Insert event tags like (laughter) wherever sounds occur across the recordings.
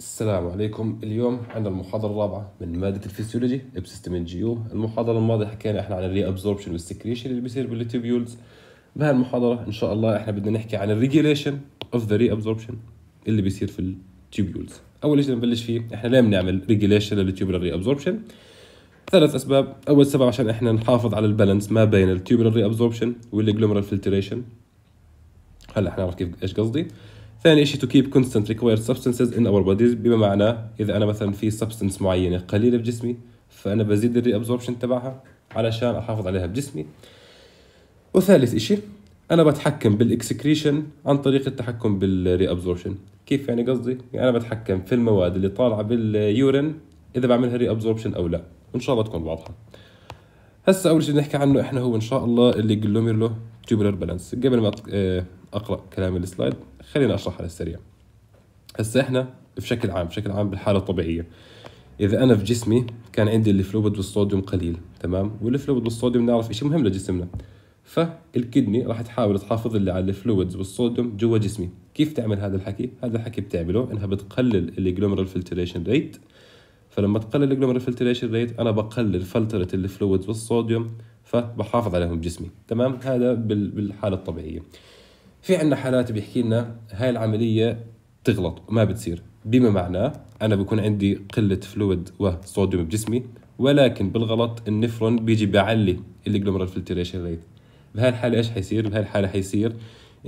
السلام عليكم اليوم عندنا المحاضرة الرابعة من مادة الفسيولوجي بسيستم الجيو المحاضرة الماضية حكينا احنا عن الري ابزوربشن والسكريشن اللي بيصير بالتيبيولز بهي المحاضرة ان شاء الله احنا بدنا نحكي عن الريجيليشن اوف ذا ري ابزوربشن اللي بيصير في التيبيولز اول شيء نبلش فيه احنا ليه بنعمل ريجيليشن للتيوبولار ري ابزوربشن ثلاث اسباب اول سبب عشان احنا نحافظ على البالانس ما بين التيوبولار ري ابزوربشن والجلومرال فلتريشن هلا احنا نعرف كيف ايش قصدي ثاني شيء to keep constant required substances in our bodies بما معناه إذا أنا مثلا في substance معينة قليلة بجسمي فأنا بزيد ابزوربشن تبعها علشان أحافظ عليها بجسمي وثالث شيء أنا بتحكم بالإكسكريشن عن طريق التحكم ابزوربشن كيف يعني قصدي؟ يعني أنا بتحكم في المواد اللي طالعة باليورين إذا بعملها ابزوربشن أو لا إن شاء الله تكون واضحة هسه أول شيء نحكي عنه إحنا هو إن شاء الله اللي جلوميرلو تيوبولار بالانس قبل ما آه، أقرأ كلام السلايد خلينا اشرح على السريع هسه احنا بشكل عام بشكل عام بالحاله الطبيعيه اذا انا في جسمي كان عندي الفلويد والصوديوم قليل تمام والفلويد والصوديوم نعرف شيء مهم لجسمنا فالكدني راح تحاول تحافظ لي على الفلويدز والصوديوم جوا جسمي كيف تعمل هذا الحكي هذا الحكي بتعمله انها بتقلل الجلومرال فلتريشن ريت فلما تقلل الجلومرال فلتريشن ريت انا بقلل فلتره الفلويدز والصوديوم فبحافظ عليهم بجسمي تمام هذا بالحاله الطبيعيه في عندنا حالات بيحكي لنا هاي العملية تغلط ما بتصير بما معناه أنا بكون عندي قلة فلويد وصوديوم بجسمي ولكن بالغلط النفرون بيجي بعلي الجلوميرال فلتريشن ريت بهاي الحالة ايش حيصير؟ بهاي الحالة حيصير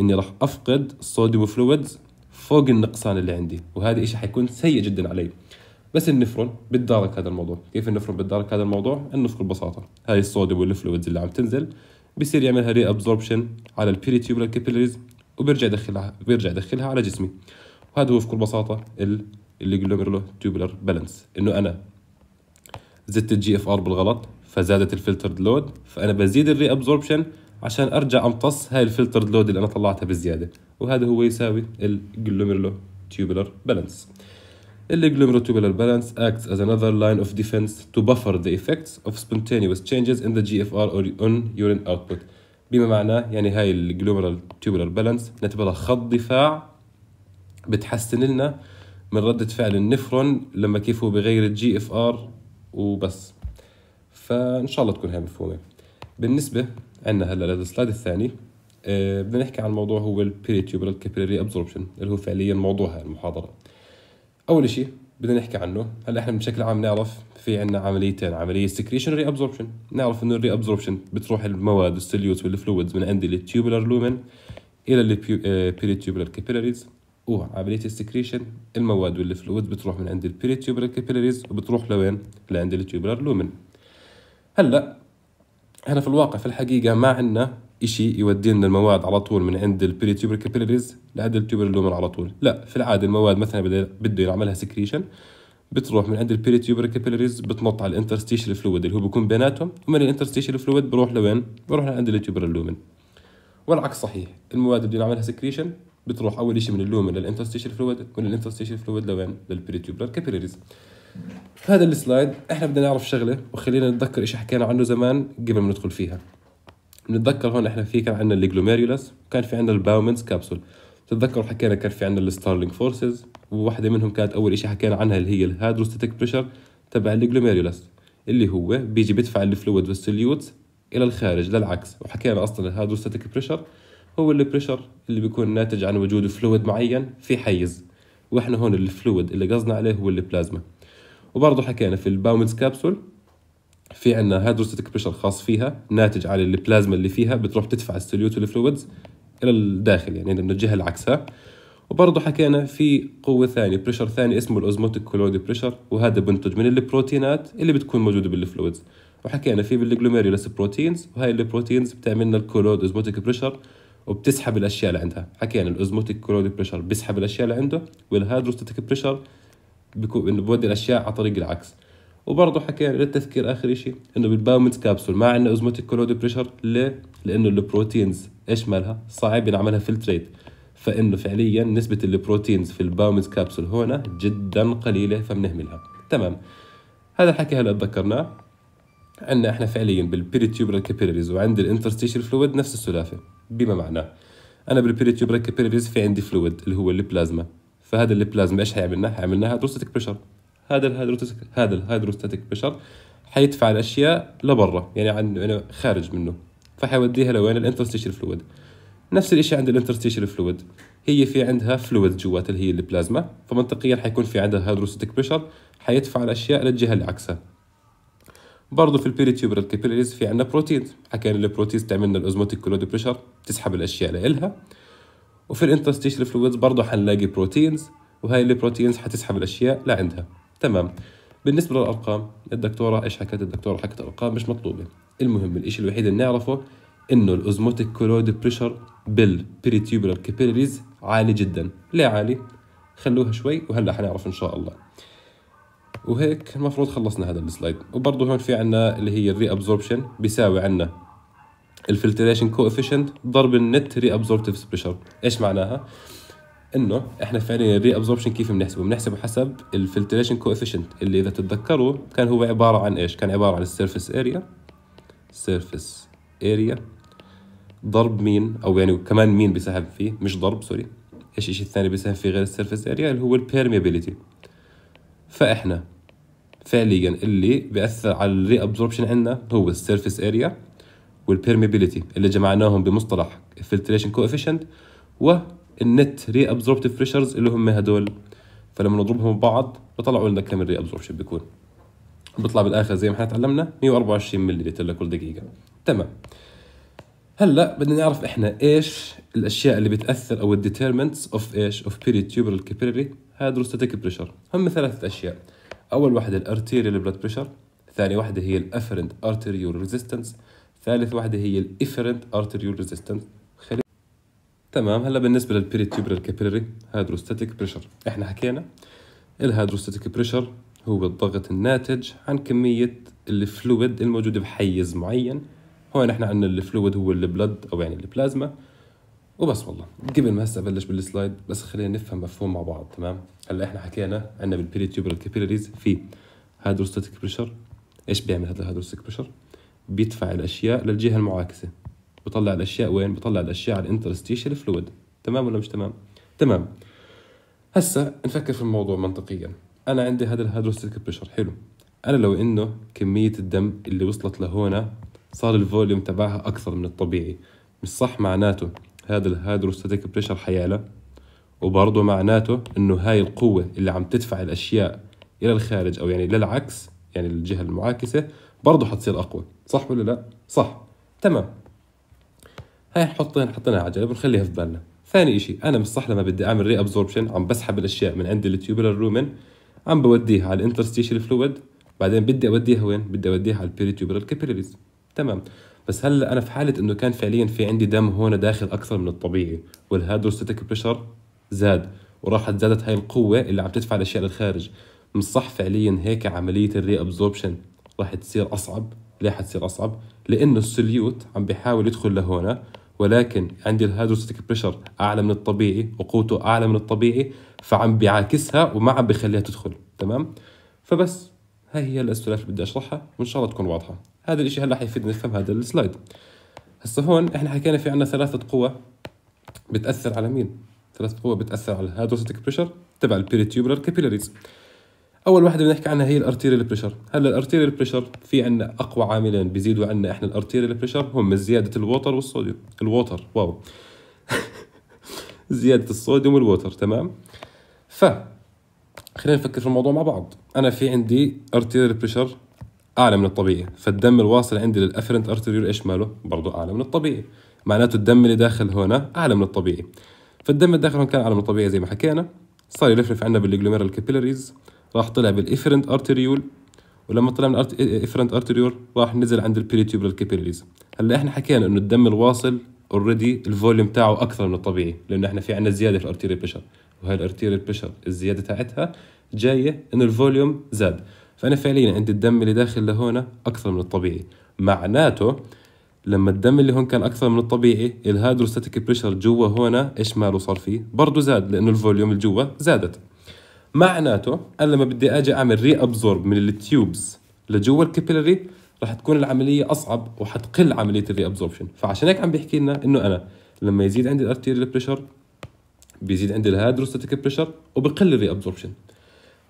اني راح افقد صوديوم فلويدز فوق النقصان اللي عندي وهذا إشي حيكون سيء جدا علي بس النفرون بتدارك هذا الموضوع كيف النفرون بتدارك هذا الموضوع النفرون ببساطة هاي الصوديوم والفلويدز اللي عم تنزل بصير يعملها ري ابزوربشن على تيوبلر كابيلاريز وبيرجع يدخلها بيرجع يدخلها على جسمي وهذا هو بكل بساطه اللي جلوميرولو تيوبلر بالانس انه انا زدت الجي اف ار بالغلط فزادت الفلترد لود فانا بزيد الري ابزوربشن عشان ارجع امتص هاي الفلترد لود اللي انا طلعتها بزياده وهذا هو يساوي الجلوميرلو تيوبلر بالانس Eliglomeratubular balance acts as another line of defense to buffer the effects of spontaneous changes in the GFR or on urine output بما معناه يعني هاي الجلوميرال تيوبولار بالانس نعتبرها خط دفاع بتحسن لنا من ردة فعل النفرون لما كيف هو بغير الجي اف ار وبس فان شاء الله تكون هاي مفهومه بالنسبه عندنا هلا للسلايد الثاني أه بدنا نحكي عن موضوع هو البيريتيوبرال كابيلاري ابزوربشن اللي هو فعليا موضوع هاي المحاضره اول شيء بدنا نحكي عنه هلا احنا بشكل عام نعرف في عنا عمليتين عمليه سكريشن ري ابزوربشن نعرف انه الري ابزوربشن بتروح المواد السليوت والفلويدز من عند التيوبولار لومن الى البيريتيوبولار آه، كابيلاريز وعمليه السكريشن المواد والفلويدز بتروح من عند البيريتيوبولار كابيلاريز وبتروح لوين لعند التيوبولار لومن هلا احنا في الواقع في الحقيقه ما عندنا إشي يودي لنا المواد على طول من عند تيوبر كابيلاريز لعند التيوبر لومن على طول لا في العاده المواد مثلا بده يعملها سكريشن بتروح من عند تيوبر كابيلاريز بتنط على الانترستيشال فلويد اللي هو بيكون بيناتهم ومن الانترستيشال فلويد بروح لوين بروح لعند التيوبر لومن والعكس صحيح المواد اللي يعملها سكريشن بتروح اول شيء من اللومن للانترستيشال فلويد من الانترستيشال فلويد لوين تيوبر كابيلاريز هذا السلايد احنا بدنا نعرف شغله وخلينا نتذكر ايش حكينا عنه زمان قبل ما ندخل فيها نتذكر هون احنا في كان عندنا الجلوميريولاس وكان في عندنا الباومنز كابسول تتذكروا حكينا كان في عندنا الستارلينج فورسز وواحده منهم كانت اول شيء حكينا عنها اللي هي الهيدروستاتيك بريشر تبع الجلوميريولاس اللي هو بيجي بدفع الفلويد والسليوت الى الخارج للعكس وحكينا اصلا الهيدروستاتيك بريشر هو البريشر اللي بيكون ناتج عن وجود فلويد معين في حيز واحنا هون الفلويد اللي قصدنا عليه هو البلازما وبرضه حكينا في الباومنز كابسول في عندنا هيدروستاتيك بريشر خاص فيها ناتج عن البلازما اللي فيها بتروح تدفع السوليوت والفلويدز الى الداخل يعني من الجهه العكسها وبرضه حكينا في قوة ثانية بريشر ثاني اسمه الأوزموتيك كولويد بريشر وهذا بنتج من البروتينات اللي بتكون موجودة بالفلويدز وحكينا في بالجلوميريولس بروتينز وهي البروتينز بتعمل لنا الكولويد أوزموتيك بريشر وبتسحب الأشياء اللي عندها حكينا الأوزموتيك كولويد بريشر بيسحب الأشياء اللي عنده والهيدروستاتيك بريشر بيكون بودي الأشياء على طريق العكس وبرضه حكينا للتذكير اخر شيء انه بالباومنت كابسول ما عندنا اوزموتيك كولود بريشر ليه؟ لانه البروتينز ايش مالها؟ صعب ينعملها فلتريت فانه فعليا نسبه البروتينز في الباومنت كابسول هنا جدا قليله فبنهملها تمام هذا الحكي هلا تذكرناه عندنا احنا فعليا بالبيريتيوبرال كابيلاريز وعند الانترستيشال فلويد نفس السلافه بما معناه انا بالبيريتيوبرال كابيلاريز في عندي فلويد اللي هو البلازما فهذا البلازما ايش حيعمل لنا؟ حيعمل لنا بريشر هذا الهيدروستاتيك هذا الهيدروستاتيك بشر حيدفع الاشياء لبرا يعني عن يعني خارج منه فحيوديها لوين الانترستيشال فلويد نفس الشيء عند الانترستيشال فلويد هي في عندها فلويد جوات اللي هي البلازما فمنطقيا حيكون في عندها هيدروستاتيك بشر حيدفع الاشياء للجهه اللي عكسها برضه في البيريتيوبرال الكابيلاريز في عندنا بروتينز حكينا البروتينز تعمل لنا الاوزموتيك كلود بريشر تسحب الاشياء لإلها وفي الانترستيشال فلويدز برضه حنلاقي بروتينز وهي البروتينز حتسحب الاشياء لعندها تمام بالنسبه للارقام الدكتوره ايش حكت الدكتوره حكت ارقام مش مطلوبه المهم الشيء الوحيد اللي نعرفه انه الاوزموتيك كولويد بريشر بالبريتيوبولار كابيلريز عالي جدا ليه عالي خلوها شوي وهلا حنعرف ان شاء الله وهيك المفروض خلصنا هذا السلايد وبرضه هون في عنا اللي هي الري ابزوربشن بيساوي عنا الفلتريشن كوفيشنت ضرب النت ري ابزوربتيف بريشر ايش معناها انه احنا فعليا الري ابزوربشن كيف بنحسبه بنحسبه حسب الفلتريشن كوفيشنت اللي اذا تتذكروا كان هو عباره عن ايش كان عباره عن السيرفس اريا سيرفس اريا ضرب مين او يعني كمان مين بيساهم فيه مش ضرب سوري ايش الشيء الثاني بيساهم فيه غير السيرفس اريا اللي هو البيرميابيليتي فاحنا فعليا اللي بياثر على الري ابزوربشن عندنا هو السيرفس اريا والبيرميابيليتي اللي جمعناهم بمصطلح فلتريشن كوفيشنت و النت ري ابزوربتيف بريشرز اللي هم هدول فلما نضربهم ببعض بطلعوا لنا كم الري ابزوربشن بيكون بيطلع بالاخر زي ما احنا تعلمنا 124 ملي لكل دقيقه تمام هلا بدنا نعرف احنا ايش الاشياء اللي بتاثر او الديتيرمنتس اوف ايش اوف بيري تيوبر الكابيلري هيدروستاتيك بريشر هم ثلاثه اشياء اول واحده الارتيريال بلاد بريشر ثاني واحده هي الافرنت ارتيريول ريزيستنس ثالث واحده هي الافرنت ارتيريول ريزيستنس تمام هلا بالنسبه للبيري تيوبرال كابيلري هيدروستاتيك بريشر احنا حكينا الهيدروستاتيك بريشر هو الضغط الناتج عن كميه الفلويد الموجوده بحيز معين هون احنا عندنا الفلويد هو البلد او يعني البلازما وبس والله قبل ما هسه ابلش بالسلايد بس خلينا نفهم مفهوم مع بعض تمام هلا احنا حكينا عندنا تيوبرال كابيلاريز في هيدروستاتيك بريشر ايش بيعمل هذا الهيدروستاتيك بريشر بيدفع الاشياء للجهه المعاكسه بطلع الاشياء وين بطلع الاشياء على الانترستيشال فلويد تمام ولا مش تمام تمام هسا نفكر في الموضوع منطقيا انا عندي هذا الهيدروستاتيك بريشر حلو انا لو انه كميه الدم اللي وصلت لهنا صار الفوليوم تبعها اكثر من الطبيعي مش صح معناته هذا الهيدروستاتيك بريشر حيعلى وبرضه معناته انه هاي القوه اللي عم تدفع الاشياء الى الخارج او يعني للعكس يعني الجهه المعاكسه برضه حتصير اقوى صح ولا لا صح تمام هاي حطين حطينا على جنب ونخليها في بالنا ثاني شيء أنا مش صح لما بدي أعمل ري أبزوربشن عم بسحب الأشياء من عند التيوبولار الرومن عم بوديها على الانترستيشال فلويد بعدين بدي أوديها وين؟ بدي أوديها على البيريتيوبولار كابيلاريز تمام بس هلا انا في حاله انه كان فعليا في عندي دم هون داخل اكثر من الطبيعي والهيدروستاتيك بريشر زاد وراحت زادت هاي القوه اللي عم تدفع الاشياء للخارج مش صح فعليا هيك عمليه الري ابزوربشن راح تصير اصعب ليه حتصير اصعب لانه السليوت عم بيحاول يدخل لهون ولكن عندي الهيدروستاتيك بريشر اعلى من الطبيعي وقوته اعلى من الطبيعي فعم بيعاكسها وما عم بخليها تدخل تمام فبس هاي هي الاسئله اللي بدي اشرحها وان شاء الله تكون واضحه هذا الشيء هلا حيفيدنا نفهم هذا السلايد هسه هون احنا حكينا في عندنا ثلاثه قوى بتاثر على مين ثلاثه قوى بتاثر على الهيدروستاتيك بريشر تبع البيريتيوبولار كابيلاريز اول واحده بنحكي عنها هي الارتيريال بريشر هلا الارتيريال بريشر في عندنا اقوى عاملين بيزيدوا عندنا احنا الارتيريال بريشر هم زياده الوتر والصوديوم الوتر واو (laughs) زياده الصوديوم والوتر تمام ف خلينا نفكر في الموضوع مع بعض انا في عندي ارتيريال بريشر اعلى من الطبيعي فالدم الواصل عندي للافرنت ارتيريال ايش ماله برضه اعلى من الطبيعي معناته الدم اللي داخل هنا اعلى من الطبيعي فالدم الداخل هون كان اعلى من الطبيعي زي ما حكينا صار يلفلف عندنا بالجلوميرال كابيلاريز راح طلع بالافرنت ارتريول ولما طلع من الافرنت ارتريول راح نزل عند البريتيوبرال كابيلاريز هلا احنا حكينا انه الدم الواصل اوريدي الفوليوم تاعه اكثر من الطبيعي لانه احنا في عندنا زياده في الارتيريال بريشر وهي الارتيريال بريشر الزياده تاعتها جايه انه الفوليوم زاد فانا فعليا عندي الدم اللي داخل لهون اكثر من الطبيعي معناته لما الدم اللي هون كان اكثر من الطبيعي الهيدروستاتيك بريشر جوا هون ايش ماله صار فيه برضه زاد لانه الفوليوم اللي جوا زادت معناته انا لما بدي اجي اعمل ري ابزورب من التيوبز لجوا الكابيلاري رح تكون العمليه اصعب وحتقل عمليه الري ابزوربشن فعشان هيك عم بيحكي لنا انه انا لما يزيد عندي الارتيريال بريشر بيزيد عندي الهيدروستاتيك بريشر وبقل الري ابزوربشن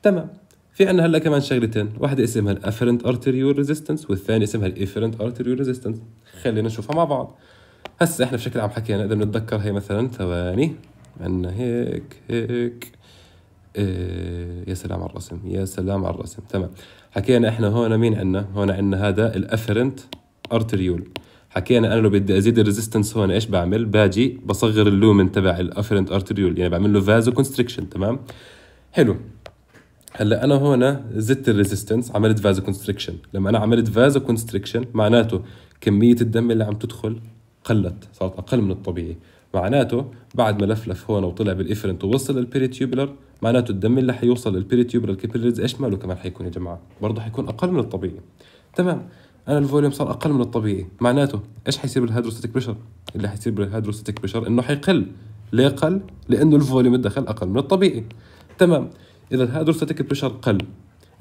تمام في عندنا هلا كمان شغلتين واحدة اسمها الافرنت ارتيريول ريزيستنس والثانية اسمها الافرنت ارتيريول ريزيستنس خلينا نشوفها مع بعض هسا احنا بشكل عام حكينا اذا بنتذكر هي مثلا ثواني عندنا هيك هيك إيه، يا سلام على الرسم يا سلام على الرسم تمام حكينا احنا هون مين عندنا هون عندنا هذا الافرنت ارتريول حكينا انا لو بدي ازيد الريزيستنس هون ايش بعمل باجي بصغر اللومن تبع الافرنت ارتريول يعني بعمل له فازو كونستريكشن تمام حلو هلا انا هون زدت الريزيستنس عملت فازو كونستريكشن لما انا عملت فازو كونستريكشن معناته كميه الدم اللي عم تدخل قلت صارت اقل من الطبيعي معناته بعد ما لفلف هون وطلع بالافرنت ووصل للبيريتيوبلر معناته الدم اللي حيوصل للبيريتيوبرال كابيلريز ايش ماله كمان حيكون يا جماعه برضه حيكون اقل من الطبيعي تمام انا الفوليوم صار اقل من الطبيعي معناته ايش حيصير بالهيدروستاتيك بريشر اللي حيصير بالهيدروستاتيك بريشر انه حيقل ليه قل لانه الفوليوم الدخل اقل من الطبيعي تمام اذا الهيدروستاتيك بريشر قل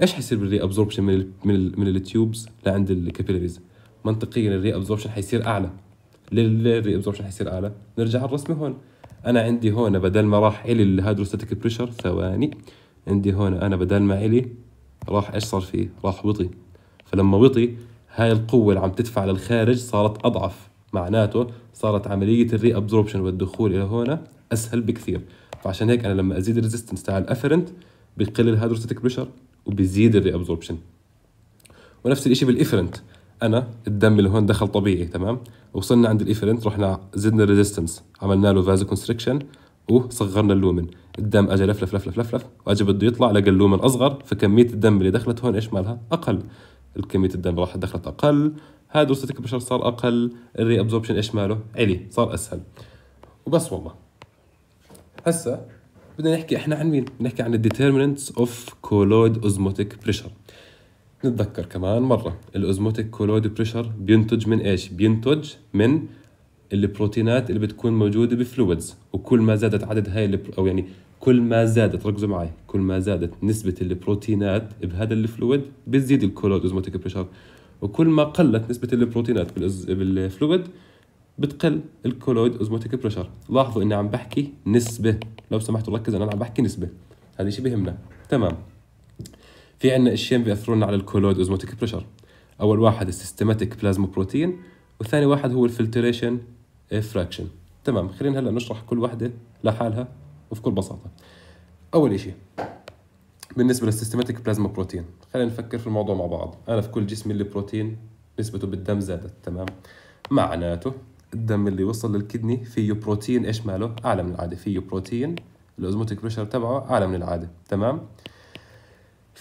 ايش حيصير بالري ابزوربشن من الـ من الـ من التيوبز لعند الكابيلاريز منطقيا الري ابزوربشن حيصير اعلى ليه الري ابزوربشن حيصير اعلى نرجع الرسمه هون انا عندي هون بدل ما راح الي الهيدروستاتيك بريشر ثواني عندي هون انا بدل ما الي راح ايش صار فيه راح وطي فلما وطي هاي القوة اللي عم تدفع للخارج صارت أضعف معناته صارت عملية الري أبزوربشن والدخول إلى هون أسهل بكثير فعشان هيك أنا لما أزيد الريزستنس تاع الأفرنت بقل الهيدروستاتيك بريشر وبزيد الري أبزوربشن ونفس الشيء بالإفرنت انا الدم اللي هون دخل طبيعي تمام وصلنا عند الافرنت رحنا زدنا الريزيستنس عملنا له فازو كونستريكشن وصغرنا اللومن الدم اجى لفلف لفلف لفلف واجى بده يطلع لقى اللومن اصغر فكميه الدم اللي دخلت هون ايش مالها اقل الكميه الدم راحت دخلت اقل هاد وسط البشر صار اقل الري ابزوربشن ايش ماله علي صار اسهل وبس والله هسه بدنا نحكي احنا عن مين نحكي عن الديتيرمنتس اوف كولويد اوزموتيك بريشر نتذكر كمان مرة الأوزموتيك كولويد بريشر بينتج من إيش؟ بينتج من البروتينات اللي بتكون موجودة بفلويدز وكل ما زادت عدد هاي أو يعني كل ما زادت ركزوا معي كل ما زادت نسبة البروتينات بهذا الفلويد بتزيد الكولويد أوزموتيك بريشر وكل ما قلت نسبة البروتينات بالفلويد بتقل الكولويد اوزموتيك بريشر لاحظوا اني عم بحكي نسبه لو سمحتوا ركزوا انا عم بحكي نسبه هذا الشيء بهمنا تمام في عنا اشياء بياثرون على الكولويد اوزموتيك بريشر اول واحد السيستماتيك بلازما بروتين وثاني واحد هو الفلتريشن فراكشن تمام خلينا هلا نشرح كل وحده لحالها وفي كل بساطه اول شيء بالنسبه للسيستماتيك بلازما بروتين خلينا نفكر في الموضوع مع بعض انا في كل جسمي اللي بروتين نسبته بالدم زادت تمام معناته الدم اللي وصل للكدني فيه بروتين ايش ماله اعلى من العاده فيه بروتين الاوزموتيك بريشر تبعه اعلى من العاده تمام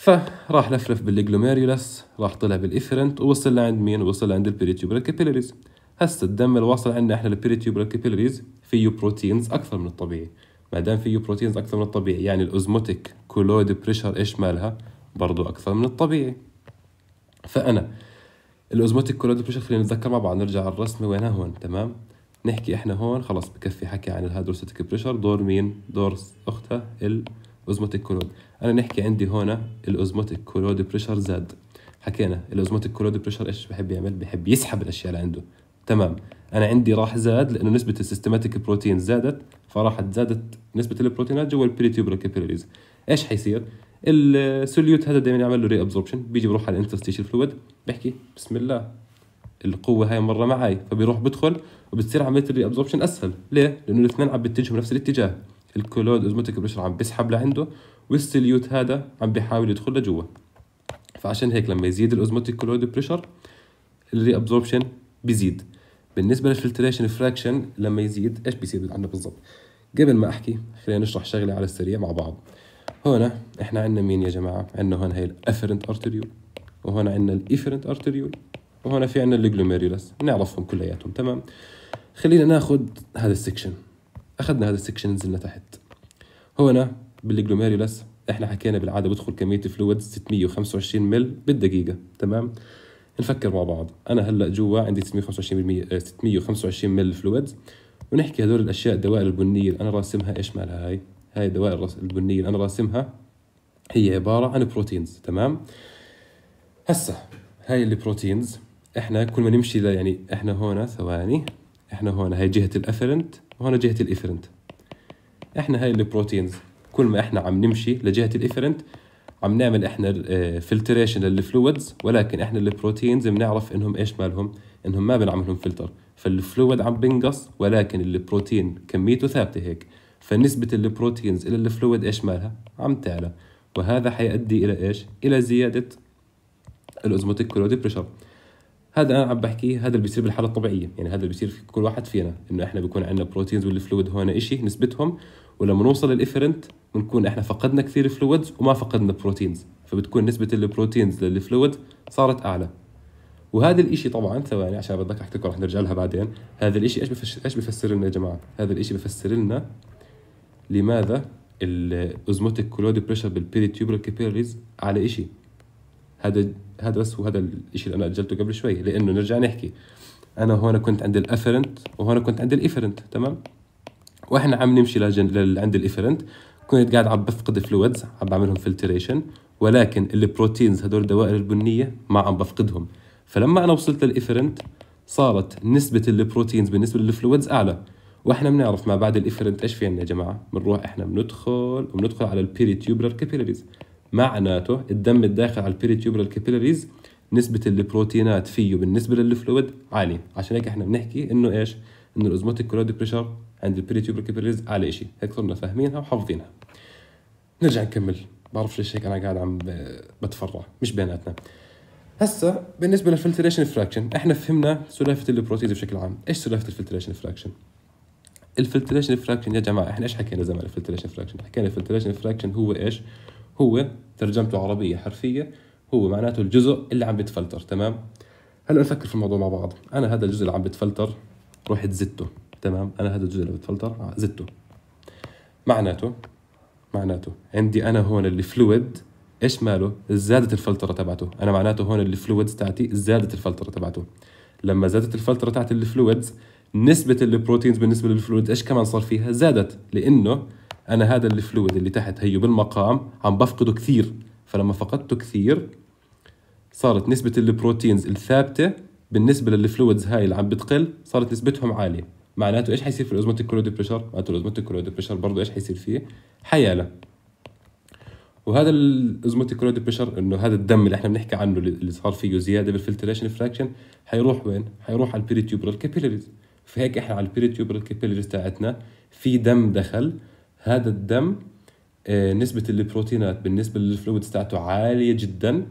فراح لفلف بالجلوميريولس راح طلع بالافيرنت ووصل لعند مين وصل عند البريتيوبرال كابيلاريز هسه الدم اللي واصل عندنا احنا البريتيوبرال كابيلاريز فيه بروتينز اكثر من الطبيعي ما دام فيه بروتينز اكثر من الطبيعي يعني الاوزموتيك كولويد بريشر ايش مالها برضه اكثر من الطبيعي فانا الاوزموتيك كولويد بريشر خلينا نتذكر مع بعض نرجع على الرسمه وينها هون تمام نحكي احنا هون خلاص بكفي حكي عن الهيدروستاتيك بريشر دور مين دور اختها الاوزموتيك كولود انا نحكي عندي هون الاوزموتيك كولود بريشر زاد حكينا الاوزموتيك كولود بريشر ايش بحب يعمل بحب يسحب الاشياء اللي عنده تمام انا عندي راح زاد لانه نسبه السيستماتيك بروتين زادت فراحت زادت نسبه البروتينات جوا البريتيوبولا كابيلاريز ايش حيصير السوليوت هذا دائما يعمل له ري ابزوربشن بيجي بروح على الانترستيشن فلويد بحكي بسم الله القوه هاي مره معي فبيروح بدخل وبتصير عمليه الري ابزوربشن اسهل ليه لانه الاثنين عم بيتجهوا بنفس الاتجاه الكولود اوزموتيك بريشر عم بيسحب لعنده والسليوت اليوت هذا عم بيحاول يدخل لجوا فعشان هيك لما يزيد الاوزموتيك كلويد بريشر الري ابزوربشن بيزيد بالنسبه للفلتريشن فراكشن لما يزيد ايش بيصير عندنا بالضبط قبل ما احكي خلينا نشرح شغله على السريع مع بعض هنا احنا عندنا مين يا جماعه عندنا هون هي الافرنت ارتريول وهنا عندنا الايفرنت ارتريول وهنا في عندنا الجلوميريولس نعرفهم كلياتهم تمام خلينا ناخذ هذا السكشن اخذنا هذا السكشن نزلنا تحت هنا بالجلوميريولاس احنا حكينا بالعاده بدخل كميه فلويد 625 مل بالدقيقه تمام نفكر مع بعض انا هلا جوا عندي 625 625 آه، مل فلويد ونحكي هدول الاشياء الدوائر البنيه اللي انا راسمها ايش مالها هاي هاي الدوائر البنيه اللي انا راسمها هي عباره عن بروتينز تمام هسه هاي البروتينز احنا كل ما نمشي يعني احنا هون ثواني احنا هون هاي جهه الافرنت وهون جهه الافرنت احنا هاي البروتينز كل ما احنا عم نمشي لجهه الايفرنت عم نعمل احنا فلتريشن آه، للفلويدز ولكن احنا البروتينز بنعرف انهم ايش مالهم انهم ما بنعملهم فلتر فالفلويد عم بنقص ولكن البروتين كميته ثابته هيك فنسبة البروتينز إلى الفلويد إيش مالها؟ عم تعلى وهذا حيؤدي إلى إيش؟ إلى زيادة الاوزموتيك كلود بريشر هذا أنا عم بحكيه هذا اللي بيصير بالحالة الطبيعية يعني هذا اللي بيصير في كل واحد فينا إنه إحنا بيكون عندنا بروتينز والفلويد هون إشي نسبتهم ولما نوصل للإفرنت بنكون احنا فقدنا كثير فلويدز وما فقدنا بروتينز فبتكون نسبه البروتينز للفلويد صارت اعلى وهذا الاشي طبعا ثواني عشان بدك أحكي لكم رح نرجع لها بعدين هذا الاشي ايش بفسر ايش بفسر لنا يا جماعه هذا الاشي بفسر لنا لماذا الاوزموتيك كلود بريشر بالبيري تيوبرال كابيريز على اشي هذا هذا بس وهذا الاشي اللي انا اجلته قبل شوي لانه نرجع نحكي انا هون كنت عند الافرنت وهون كنت عند الافرنت تمام واحنا عم نمشي لجن... عند الافرنت كنت قاعد عم بفقد فلويدز عم بعملهم فلتريشن ولكن البروتينز هدول الدوائر البنيه ما عم بفقدهم فلما انا وصلت للافرنت صارت نسبه البروتينز بالنسبه للفلويدز اعلى واحنا بنعرف ما بعد الافرنت ايش في عندنا يا جماعه بنروح احنا بندخل وبندخل على البيري تيوبرال كابيلاريز معناته الدم الداخل على البيري تيوبرال كابيلاريز نسبة البروتينات فيه بالنسبة للفلويد عالية عشان هيك احنا بنحكي انه ايش؟ انه الاوزموتيك كلود بريشر عند البري تيوبر كابيلاريز على شيء هيك صرنا فاهمينها وحافظينها نرجع نكمل بعرف ليش هيك انا قاعد عم بتفرع مش بيناتنا هسا بالنسبه للفلتريشن فراكشن احنا فهمنا سلافه البروتيز بشكل عام ايش سلافه الفلتريشن فراكشن الفلتريشن فراكشن يا جماعه احنا ايش حكينا زمان الفلتريشن فراكشن حكينا الفلتريشن فراكشن هو ايش هو ترجمته عربيه حرفيه هو معناته الجزء اللي عم بتفلتر تمام هلا نفكر في الموضوع مع بعض انا هذا الجزء اللي عم بتفلتر رحت زدته تمام انا هذا الجزء اللي بتفلتر آه، زدته معناته معناته عندي انا هون الفلويد ايش ماله زادت الفلتره تبعته انا معناته هون الفلويدز تاعتي زادت الفلتره تبعته لما زادت الفلتره تاعت الفلويدز نسبه البروتينز بالنسبه للفلويدز ايش كمان صار فيها زادت لانه انا هذا الفلويد اللي تحت هيو بالمقام عم بفقده كثير فلما فقدته كثير صارت نسبه البروتينز الثابته بالنسبه للفلويدز هاي اللي عم بتقل صارت نسبتهم عاليه معناته ايش حيصير في الاوزماتيك كلود بريشر معناته الاوزماتيك كلود بريشر برضه ايش حيصير فيه حياله وهذا الاوزماتيك كلود بريشر انه هذا الدم اللي احنا بنحكي عنه اللي صار فيه زياده بالفلتريشن فراكشن حيروح وين حيروح على البيريتيوبرال كابيلاريز فهيك احنا على البيريتيوبرال كابيلاريز تاعتنا في دم دخل هذا الدم آه، نسبة البروتينات بالنسبة للفلويدز تاعته عالية جدا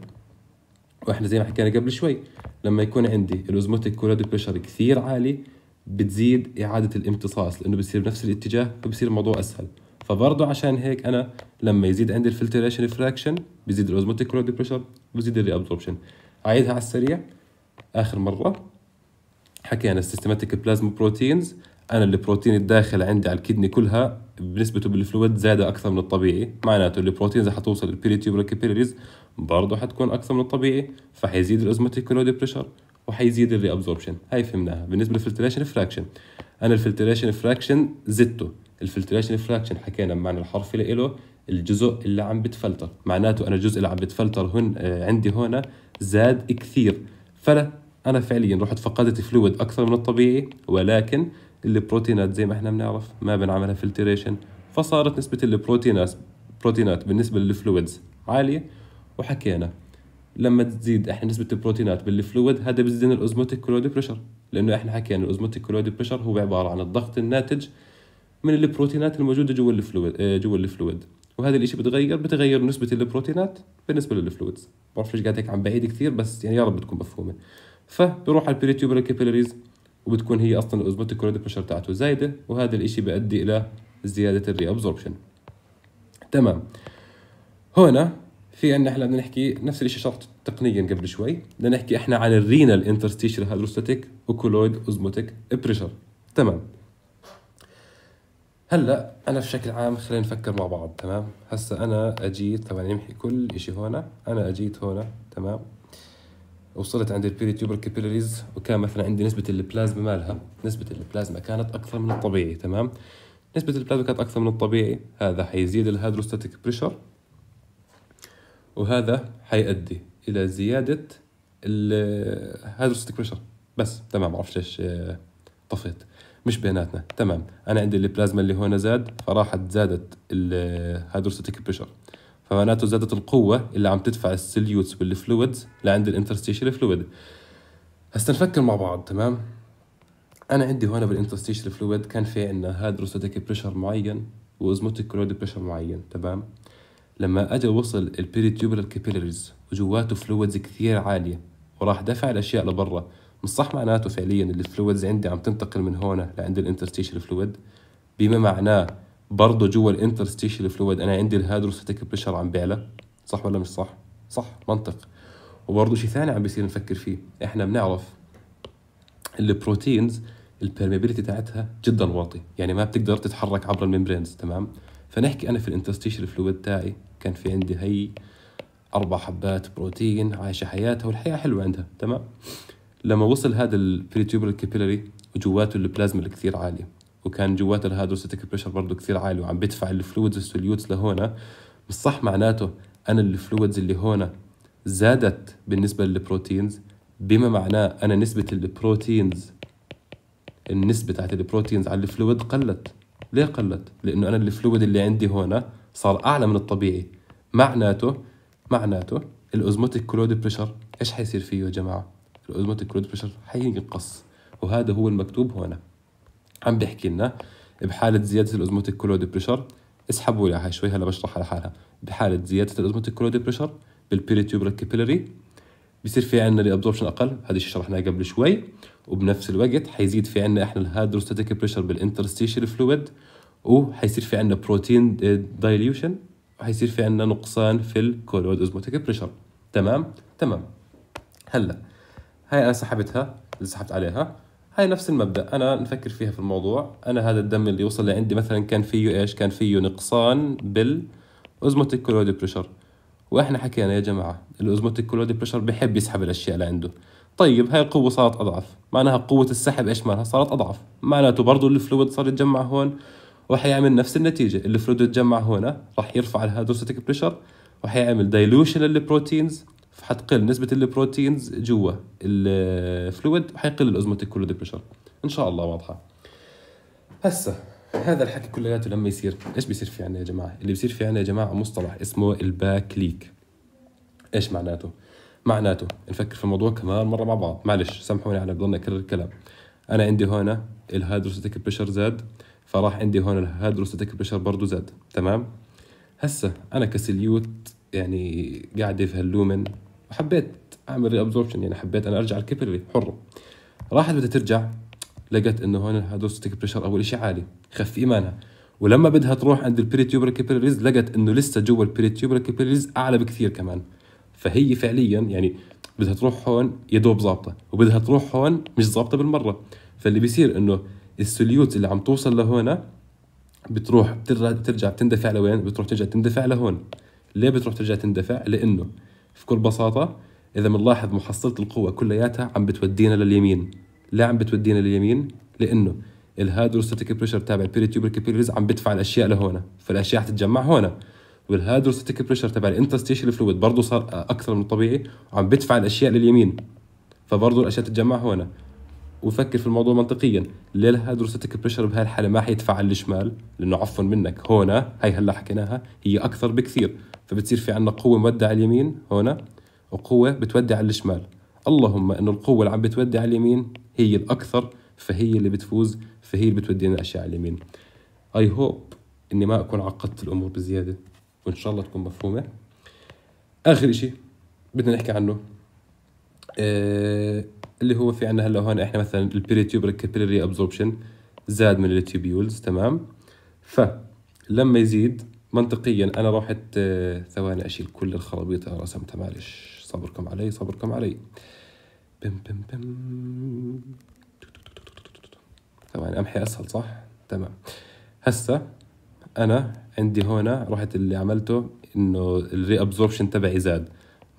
واحنا زي ما حكينا قبل شوي لما يكون عندي الاوزموتيك كولود بريشر كثير عالي بتزيد إعادة الامتصاص لأنه بصير بنفس الاتجاه فبصير الموضوع أسهل فبرضه عشان هيك أنا لما يزيد عندي الفلتريشن فراكشن بزيد الأوزموتيك كلود بريشر بزيد الريابزوربشن أعيدها على السريع آخر مرة حكينا السيستماتيك بلازما بروتينز انا البروتين الداخل عندي على الكدني كلها بنسبته بالفلويد زاد اكثر من الطبيعي معناته البروتينز حتوصل البيريتيوبرا كابيلاريز برضه حتكون اكثر من الطبيعي فحيزيد الاوزماتيك كلود بريشر وحيزيد الري ابزوربشن هاي فهمناها بالنسبه للفلتريشن فراكشن انا الفلتريشن فراكشن زدته الفلتريشن فراكشن حكينا بمعنى الحرفي له الجزء اللي عم بتفلتر معناته انا الجزء اللي عم بتفلتر هون آه، عندي هون زاد كثير فلا انا فعليا رحت فقدت فلويد اكثر من الطبيعي ولكن البروتينات زي ما احنا بنعرف ما بنعملها فلتريشن فصارت نسبه البروتينات بروتينات بالنسبه للفلويدز عاليه وحكينا لما تزيد احنا نسبه البروتينات بالفلويد هذا بيزيد لنا الاوزموتيك كلويد بريشر لانه احنا حكينا الاوزموتيك كلويد بريشر هو عباره عن الضغط الناتج من البروتينات الموجوده جوا الفلويد آه، جوا الفلويد وهذا الشيء بتغير بتغير نسبه البروتينات بالنسبه للفلويدز بعرف ليش قاعد هيك عم بعيد كثير بس يعني يا رب تكون مفهومه فبروح على البريتيوبر كابيلاريز وبتكون هي اصلا الاوزموتيك كلويد بريشر تاعته زايده وهذا الشيء بيؤدي الى زياده الريابزوربشن تمام هنا في عندنا احنا بدنا نحكي نفس الشيء شرط تقنيا قبل شوي بدنا نحكي احنا عن الرينال انترستيشال هيدروستاتيك اوكولويد اوزموتيك بريشر تمام هلا انا بشكل عام خلينا نفكر مع بعض تمام هسا انا اجيت طبعا نمحي كل شيء هون انا اجيت هون تمام وصلت عند تيوبر كابيلاريز وكان مثلا عندي نسبه البلازما مالها نسبه البلازما كانت اكثر من الطبيعي تمام نسبه البلازما كانت اكثر من الطبيعي هذا حيزيد الهيدروستاتيك بريشر وهذا حيؤدي الى زياده الهيدروستيك بريشر بس تمام عرفت ليش آه، طفيت مش بيناتنا تمام انا عندي البلازما اللي هون زاد فراحت زادت الهيدروستاتيك بريشر فمعناته زادت القوه اللي عم تدفع السليوتس والفلويدز لعند الانترستيشال فلويد هسه نفكر مع بعض تمام انا عندي هون بالانترستيشال فلويد كان في عندنا هيدروستيك بريشر معين واوزموتيك كلويد بريشر معين تمام لما اجى وصل البريتيوبرال كابيلاريز وجواته فلويدز كثير عاليه وراح دفع الاشياء لبرا مش صح معناته فعليا الفلويدز عندي عم تنتقل من هون لعند الانترستيشال فلويد بما معناه برضه جوا الانترستيشال فلويد انا عندي الهيدروستاتيك بريشر عم بيعلى صح ولا مش صح؟ صح منطق وبرضه شيء ثاني عم بيصير نفكر فيه احنا بنعرف البروتينز البرميبيليتي تاعتها جدا واطي يعني ما بتقدر تتحرك عبر الممبرينز تمام فنحكي انا في الانترستيشال فلويد تاعي كان في عندي هي أربع حبات بروتين عايشة حياتها والحياة حلوة عندها تمام لما وصل هذا البريتيوبرال الكابيلاري وجواته البلازما الكثير عالية وكان جواته الهيدروستاتيك بريشر برضه كثير عالي وعم بدفع الفلويدز والسوليوتس لهون مش صح معناته أنا الفلويدز اللي هون زادت بالنسبة للبروتينز بما معناه أنا نسبة البروتينز النسبة تاعت البروتينز على الفلويد قلت ليه قلت؟ لأنه أنا الفلويد اللي عندي هون صار اعلى من الطبيعي معناته معناته الاوزموتيك كلود بريشر ايش حيصير فيه يا جماعه الاوزموتيك كلود بريشر حينقص وهذا هو المكتوب هنا عم بيحكي لنا بحاله زياده الاوزموتيك كلود بريشر اسحبوا لي هاي شوي هلا بشرحها لحالها بحاله زياده الاوزموتيك كلود بريشر بالبيريتيوبرال كابيلاري بصير في عندنا ريابزوربشن اقل هذا الشيء شرحناه قبل شوي وبنفس الوقت حيزيد في عندنا احنا الهيدروستاتيك بريشر بالانترستيشال فلويد وحيصير في عندنا بروتين دايليوشن وحيصير في عندنا نقصان في الكولويد اوزموتيك بريشر تمام تمام هلا هاي انا سحبتها اللي سحبت عليها هاي نفس المبدا انا نفكر فيها في الموضوع انا هذا الدم اللي وصل لعندي مثلا كان فيه ايش كان فيه نقصان بال اوزموتيك كولويد بريشر واحنا حكينا يا جماعه الاوزموتيك كولويد بريشر بحب يسحب الاشياء اللي عنده طيب هاي القوه صارت اضعف معناها قوه السحب ايش مالها صارت اضعف معناته برضه الفلويد صار يتجمع هون وحيعمل نفس النتيجه الفلويد تجمع هنا راح يرفع الهيدروستاتيك بريشر وحيعمل دايلوشن للبروتينز فحتقل نسبة البروتينز جوا الفلويد وحيقل الاوزموتيك كلود بريشر إن شاء الله واضحة هسا هذا الحكي كلياته لما يصير ايش بيصير في عنا يا جماعة اللي بيصير في عنا يا جماعة مصطلح اسمه الباك ليك ايش معناته معناته نفكر في الموضوع كمان مرة مع بعض معلش سامحوني على بضلني أكرر الكلام أنا عندي هنا الهيدروستاتيك بريشر زاد فراح عندي هون هاد ستاتيك بريشر برضه زاد تمام هسه انا كسليوت يعني قاعده في هاللومن وحبيت اعمل ري يعني حبيت انا ارجع الكبري حره راحت بدها ترجع لقت انه هون الهيدروستاتيك بريشر اول شيء عالي خف ايمانها ولما بدها تروح عند البريتيوبر كيبريز لقت انه لسه جوا البريتيوبر كيبريز اعلى بكثير كمان فهي فعليا يعني بدها تروح هون يا دوب ظابطه وبدها تروح هون مش ظابطه بالمره فاللي بيصير انه السوليوت اللي عم توصل لهون بتروح بترجع بتندفع لوين بتروح ترجع تندفع لهون ليه بتروح ترجع تندفع لانه في كل بساطه اذا بنلاحظ محصله القوه كلياتها عم بتودينا لليمين ليه عم بتودينا لليمين لانه الهيدروستاتيك بريشر تابع البيريتيوبر كابيلريز عم بدفع الاشياء لهون فالاشياء حتتجمع هون والهيدروستاتيك بريشر تبع الانترستيشال فلويد برضه صار اكثر من الطبيعي وعم بدفع الاشياء لليمين فبرضه الاشياء تتجمع هون وفكر في الموضوع منطقيا ليه هذا بريشر بهالحاله ما على الشمال لانه عفوا منك هون هي هلا حكيناها هي اكثر بكثير فبتصير في عندنا قوه على اليمين هون وقوه بتودع على الشمال اللهم انه القوه اللي عم بتودع على اليمين هي الاكثر فهي اللي بتفوز فهي اللي بتودينا الاشياء على اليمين اي هوب اني ما اكون عقدت الامور بزياده وان شاء الله تكون مفهومه اخر شيء بدنا نحكي عنه آه اللي هو في عندنا هلا هون احنا مثلا البريتيوبر كابيلري ابزوربشن زاد من التيوبيولز تمام فلما يزيد منطقيا انا رحت ثواني اشيل كل الخرابيط انا رسمتها معلش صبركم علي صبركم علي بم بم بم ثواني امحي اسهل صح تمام هسه انا عندي هون رحت اللي عملته انه الري ابزوربشن تبعي زاد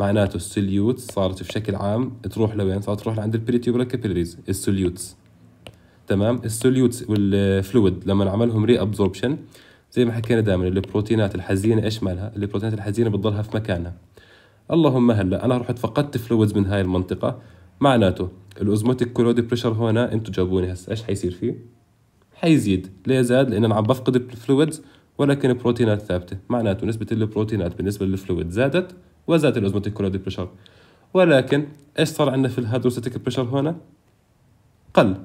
معناته السوليوتس صارت بشكل عام تروح لوين؟ صارت تروح لعند البريتيوبرال كابيلاريز السوليوتس تمام السوليوتس والفلويد لما نعملهم ري ابزوربشن زي ما حكينا دائما البروتينات الحزينه ايش مالها؟ البروتينات الحزينه بتضلها في مكانها اللهم هلا انا رحت فقدت فلويدز من هاي المنطقه معناته الاوزموتيك كولودي بريشر هون انتم جابوني هسه ايش حيصير فيه؟ حيزيد ليه زاد؟ لان انا عم بفقد الفلويدز ولكن بروتينات ثابته معناته نسبه البروتينات بالنسبه للفلويد زادت وزادت الاوزموتيك كولادي بريشر ولكن ايش صار عندنا في الهيدروستاتيك بريشر هنا؟ قل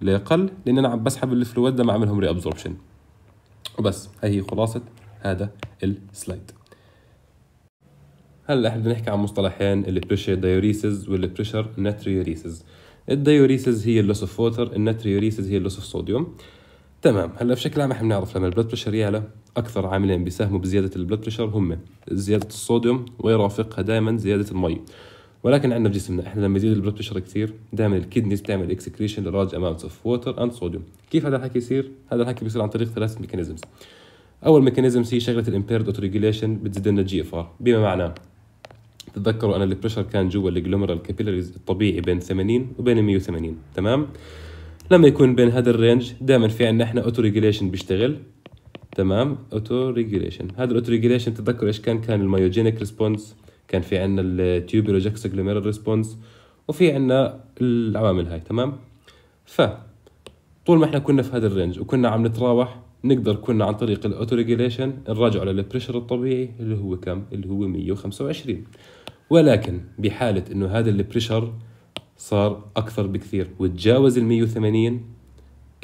ليه قل؟ لأن أنا عم بسحب الفلويد لما أعملهم ري أبزوربشن وبس هي هي خلاصة هذا السلايد هلا احنا نحكي عن مصطلحين البريشر دايوريسز والبريشر ناتريوريسز الدايوريسز هي اللوس اوف ووتر الناتريوريسز هي اللوس اوف صوديوم تمام هلا بشكل عام احنا بنعرف لما البلد بريشر يعلى أكثر عاملين بيساهموا بزيادة البلد بريشر هم زيادة الصوديوم ويرافقها دائما زيادة المي ولكن عندنا بجسمنا احنا لما يزيد البلد بريشر كثير دائما الكدنيز بتعمل اكسكريشن لارج اماونتس اوف ووتر اند صوديوم كيف هذا الحكي يصير هذا الحكي بيصير عن طريق ثلاث ميكانيزمز اول ميكانيزم هي شغله الامبيرد اوتو ريجوليشن بتزيد لنا جي اف ار بما معناه تتذكروا انا البريشر كان جوا الجلومرال كابيلاريز الطبيعي بين 80 وبين 180 تمام لما يكون بين هذا الرينج دائما في عندنا احنا اوتو ريجوليشن بيشتغل تمام اوتو ريجوليشن هذا الاوتو ريجوليشن تتذكر ايش كان كان الميوجينيك ريسبونس كان في عندنا التيوبولو جاكسوجلوميرال ريسبونس وفي عندنا العوامل هاي تمام ف طول ما احنا كنا في هذا الرينج وكنا عم نتراوح نقدر كنا عن طريق الاوتو ريجوليشن نراجعه البريشر الطبيعي اللي هو كم اللي هو 125 ولكن بحاله انه هذا البريشر صار اكثر بكثير وتجاوز ال 180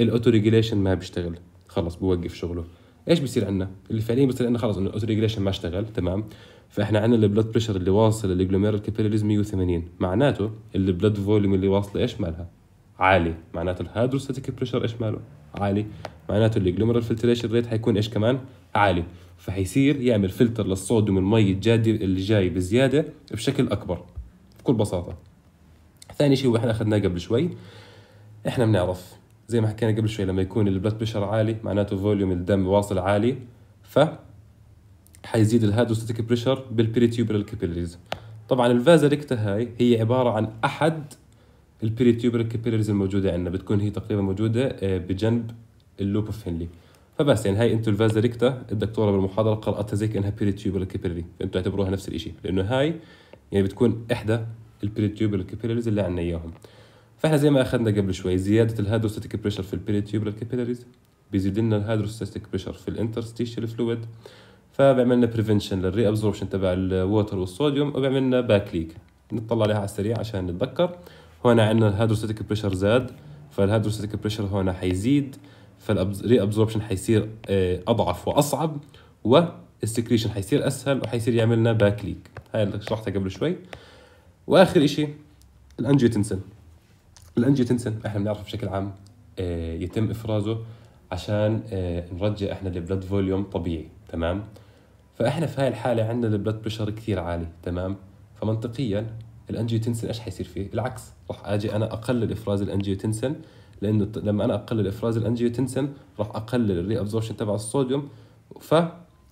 الاوتو ريجوليشن ما بيشتغل خلص بوقف شغله ايش بيصير عندنا؟ اللي فعليا بيصير عندنا خلص انه الاوتوريجريشن ما اشتغل تمام فاحنا عندنا البلاد بريشر اللي واصل للجلوميرال كابيلاريز 180 معناته البلاد فوليوم اللي واصله ايش مالها؟ عالي معناته الهيدروستاتيك بريشر ايش ماله؟ عالي معناته الجلوميرال فلتريشن ريت حيكون ايش كمان؟ عالي فحيصير يعمل فلتر للصوديوم المي الجادي اللي جاي بزياده بشكل اكبر بكل بساطه ثاني شيء احنا اخذناه قبل شوي احنا بنعرف زي ما حكينا قبل شوي لما يكون البلد بريشر عالي معناته فوليوم الدم واصل عالي ف حيزيد الهيدروستاتيك بريشر بالبريتيوبرال كابيلاريز طبعا الفازا ريكتا هاي هي عباره عن احد البريتيوبرال كابيلاريز الموجوده عندنا بتكون هي تقريبا موجوده آه، بجنب اللوب اوف هنلي فبس يعني هاي انتو الفازا ريكتا الدكتوره بالمحاضره قراتها زي كانها بريتيوبرال كابيلاري فانتو اعتبروها نفس الشيء لانه هاي يعني بتكون احدى البريتيوبرال كابيلاريز اللي عندنا اياهم فاحنا زي ما اخذنا قبل شوي زياده الهيدروستاتيك بريشر في البيريتيوبرال كابيلاريز بيزيد لنا الهيدروستاتيك بريشر في الانترستيشال فلويد فبيعمل لنا بريفنشن للري ابزوربشن تبع الووتر والصوديوم وبيعمل لنا باك ليك نطلع عليها على السريع عشان نتذكر هون عندنا الهيدروستاتيك بريشر زاد فالهيدروستاتيك بريشر هون حيزيد فالري ابزوربشن حيصير آه، اضعف واصعب والسكريشن حيصير اسهل وحيصير يعمل لنا باك ليك هاي اللي شرحتها قبل شوي واخر شيء الانجيوتنسن الانجيوتنسن احنا بنعرفه بشكل عام آه، يتم افرازه عشان آه، نرجع احنا البلد فوليوم طبيعي تمام فاحنا في هاي الحاله عندنا البلد بريشر كثير عالي تمام فمنطقيا الانجيوتنسن ايش حيصير فيه العكس راح اجي انا اقلل افراز الانجيوتنسن لانه لما انا اقلل افراز الانجيوتنسن راح اقلل الري ابزوربشن تبع الصوديوم ف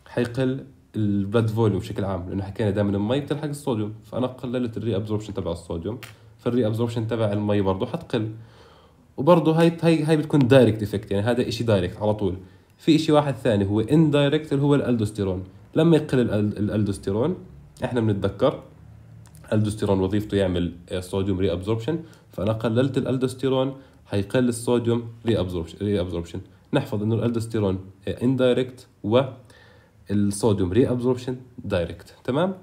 حيقل البلد فوليوم بشكل عام لانه حكينا دائما المي بتلحق الصوديوم فانا قللت الري ابزوربشن تبع الصوديوم فالري ابزوربشن تبع المي برضه حتقل وبرضه هاي هاي هاي بتكون دايركت افكت يعني هذا إشي دايركت على طول في إشي واحد ثاني هو اندايركت اللي هو الالدوستيرون لما يقل الالدوستيرون احنا بنتذكر الالدوستيرون وظيفته يعمل صوديوم ري ابزوربشن فانا قللت الالدوستيرون حيقل الصوديوم ري ابزوربشن ري ابزوربشن نحفظ انه الالدوستيرون اندايركت و الصوديوم ري ابزوربشن دايركت تمام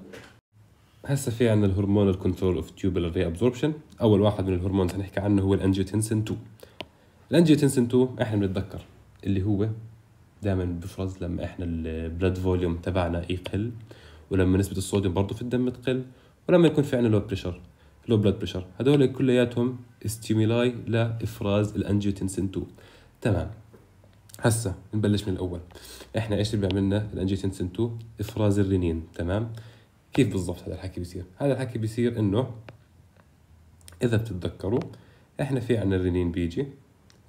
هسه في عندنا الهرمون الكنترول اوف تيوبل ري ابزوربشن اول واحد من الهرمونز حنحكي عنه هو الانجيوتنسين 2 الانجيوتنسين 2 احنا بنتذكر اللي هو دائما بيفرز لما احنا البلاد فوليوم تبعنا يقل ولما نسبه الصوديوم برضه في الدم تقل ولما يكون في عندنا لو بريشر لو بلاد بريشر هذول كلياتهم ستيمولاي لافراز الانجيوتنسين 2 تمام هسه نبلش من الاول احنا ايش اللي بيعملنا الانجيوتنسين 2 افراز الرينين تمام كيف بالضبط هذا الحكي بيصير هذا الحكي بيصير انه اذا بتتذكروا احنا في عندنا الرنين بيجي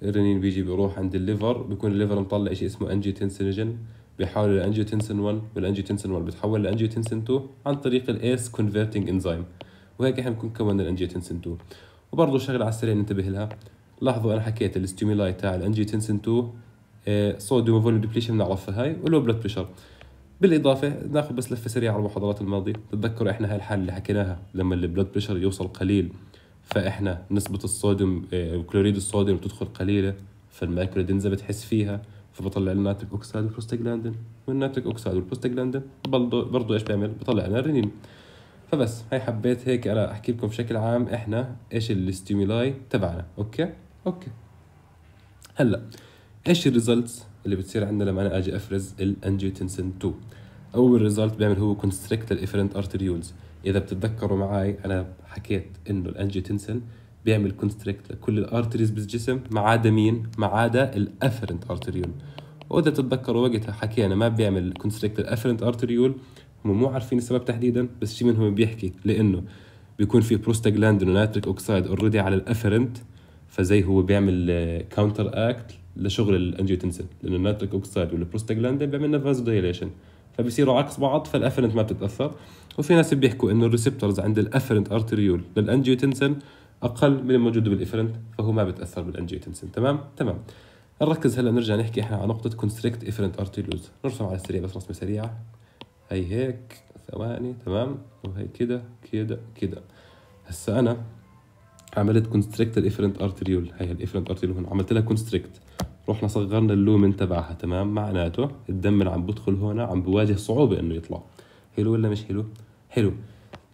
الرنين بيجي بيروح عند الليفر بيكون الليفر مطلع شيء اسمه انجيوتنسينوجين بيحول لانجيوتنسين 1 والانجيوتنسين 1 بتحول لانجيوتنسين 2 عن طريق الاس كونفرتنج انزيم وهيك احنا بنكون كونا الانجيوتنسين 2 وبرضه شغله على السريع ننتبه لها لاحظوا انا حكيت الستيمولاي تاع الانجيوتنسين 2 آه، صوديوم فوليوم ديبليشن بنعرفها هاي ولو بلاد بريشر بالاضافه ناخذ بس لفه سريعه على المحاضرات الماضيه تتذكروا احنا هالحاله اللي حكيناها لما البلود بريشر يوصل قليل فاحنا نسبه الصوديوم آه، كلوريد الصوديوم بتدخل قليله فالمايكرودينزا بتحس فيها فبطلع لنا ناتريك اوكسيد والبروستاجلاندين والناتريك اوكسيد والبروستاجلاندين برضه برضه ايش بيعمل بطلع لنا الرنين فبس هي حبيت هيك انا احكي لكم بشكل عام احنا ايش الستيمولاي تبعنا اوكي اوكي هلا ايش الريزلتس اللي بتصير عندنا لما انا اجي افرز الانجيوتنسين 2 اول ريزلت بيعمل هو كونستريكت الافرنت ارتريولز اذا بتتذكروا معي انا حكيت انه الانجيوتنسين بيعمل كونستريكت لكل الارتريز بالجسم ما عدا مين ما عدا الافرنت ارتريول واذا تتذكروا وقتها حكينا ما بيعمل كونستريكت الافرنت ارتريول هم مو عارفين السبب تحديدا بس شي منهم بيحكي لانه بيكون في بروستاجلاندين ونيتريك اوكسايد اوريدي على الافرنت فزي هو بيعمل كاونتر اكت لشغل الانجيوتنسين لان الناتريك اوكسايد والبروستاجلاندين بيعمل لنا فازو دايليشن فبيصيروا عكس بعض فالافرنت ما بتتاثر وفي ناس بيحكوا انه الريسبتورز عند الافرنت ارتريول للانجيوتنسين اقل من الموجود بالافرنت فهو ما بتاثر بالانجيوتنسين تمام تمام نركز هلا نرجع نحكي احنا على نقطه كونستريكت افرنت ارتريولز نرسم على السريع بس رسمه سريعه هي هيك ثواني تمام وهي كده كده كده هسا انا عملت كونستريكت الافرنت ارتريول هي الافرنت ارتريول هون عملت لها كونستريكت رحنا صغرنا اللومن تبعها تمام معناته الدم اللي عم بدخل هون عم بواجه صعوبة انه يطلع حلو ولا مش حلو حلو